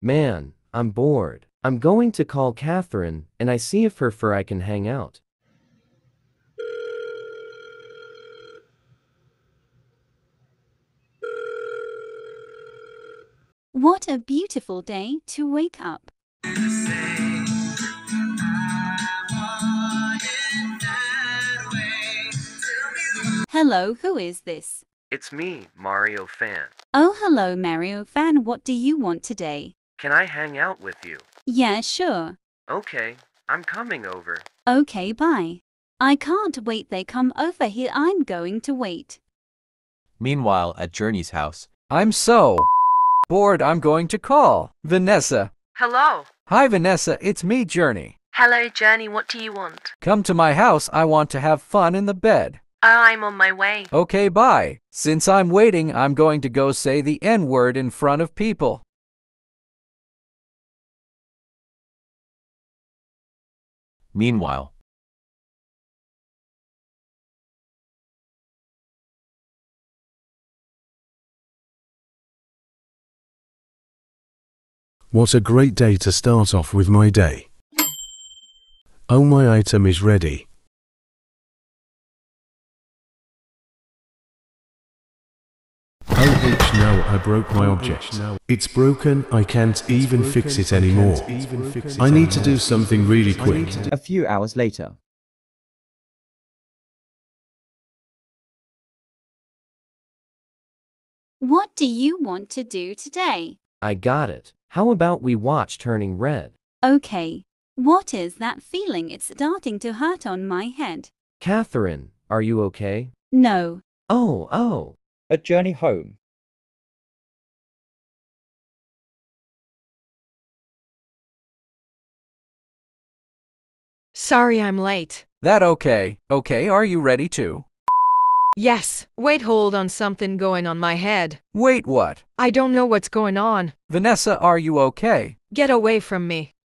Man, I'm bored. I'm going to call Catherine, and I see if her fur I can hang out. What a beautiful day to wake up. Hello, who is this? It's me, Mario Fan. Oh, hello, Mario Fan. What do you want today? Can I hang out with you? Yeah, sure. Okay, I'm coming over. Okay, bye. I can't wait they come over here. I'm going to wait. Meanwhile, at Journey's house, I'm so bored I'm going to call Vanessa. Hello. Hi, Vanessa. It's me, Journey. Hello, Journey. What do you want? Come to my house. I want to have fun in the bed. Oh, I'm on my way. Okay, bye. Since I'm waiting, I'm going to go say the N word in front of people. meanwhile What a great day to start off with my day. Oh my item is ready. Oh, now I broke my object. It's broken, I can't even fix it anymore. I need to do something really quick. A few hours later. What do you want to do today? I got it. How about we watch Turning Red? Okay. What is that feeling? It's starting to hurt on my head. Catherine, are you okay? No. Oh, oh. A journey home. Sorry I'm late. That okay. Okay, are you ready to? Yes. Wait, hold on something going on my head. Wait, what? I don't know what's going on. Vanessa, are you okay? Get away from me.